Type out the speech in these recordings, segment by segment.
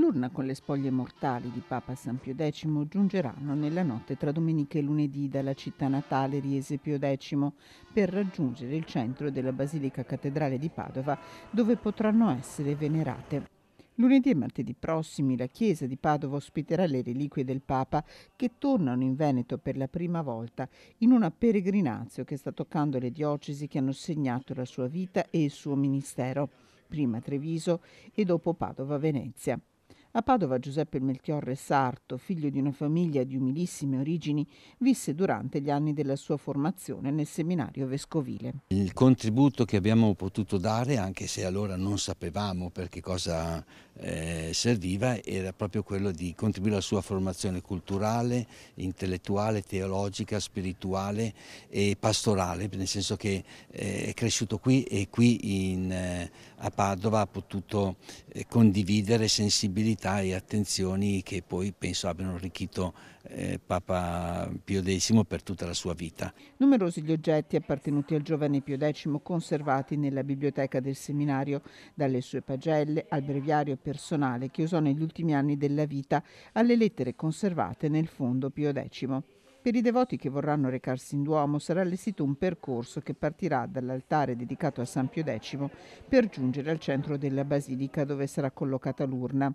L'urna con le spoglie mortali di Papa San Pio X giungeranno nella notte tra domenica e lunedì dalla città natale Riese Pio X per raggiungere il centro della Basilica Cattedrale di Padova dove potranno essere venerate. Lunedì e martedì prossimi la chiesa di Padova ospiterà le reliquie del Papa che tornano in Veneto per la prima volta in una peregrinazio che sta toccando le diocesi che hanno segnato la sua vita e il suo ministero, prima Treviso e dopo Padova-Venezia. A Padova Giuseppe Melchiorre Sarto, figlio di una famiglia di umilissime origini, visse durante gli anni della sua formazione nel seminario vescovile. Il contributo che abbiamo potuto dare, anche se allora non sapevamo per che cosa eh, serviva, era proprio quello di contribuire alla sua formazione culturale, intellettuale, teologica, spirituale e pastorale, nel senso che eh, è cresciuto qui e qui in, eh, a Padova ha potuto eh, condividere sensibilità novità e attenzioni che poi penso abbiano arricchito eh, Papa Pio X per tutta la sua vita. Numerosi gli oggetti appartenuti al giovane Pio X conservati nella biblioteca del seminario, dalle sue pagelle al breviario personale che usò negli ultimi anni della vita alle lettere conservate nel fondo Pio X. Per i devoti che vorranno recarsi in Duomo sarà allestito un percorso che partirà dall'altare dedicato a San Pio X per giungere al centro della basilica dove sarà collocata l'urna.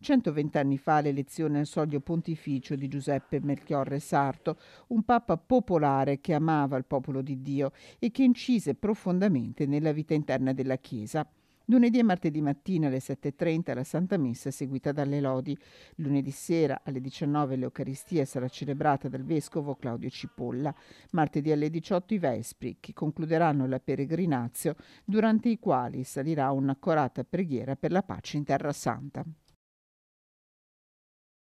120 anni fa l'elezione al soglio pontificio di Giuseppe Melchiorre Sarto, un papa popolare che amava il popolo di Dio e che incise profondamente nella vita interna della Chiesa. Lunedì e martedì mattina alle 7.30 la Santa Messa è seguita dalle lodi. Lunedì sera alle 19 l'Eucaristia sarà celebrata dal Vescovo Claudio Cipolla. Martedì alle 18 i Vespri, che concluderanno la peregrinazio, durante i quali salirà un'accorata preghiera per la pace in Terra Santa.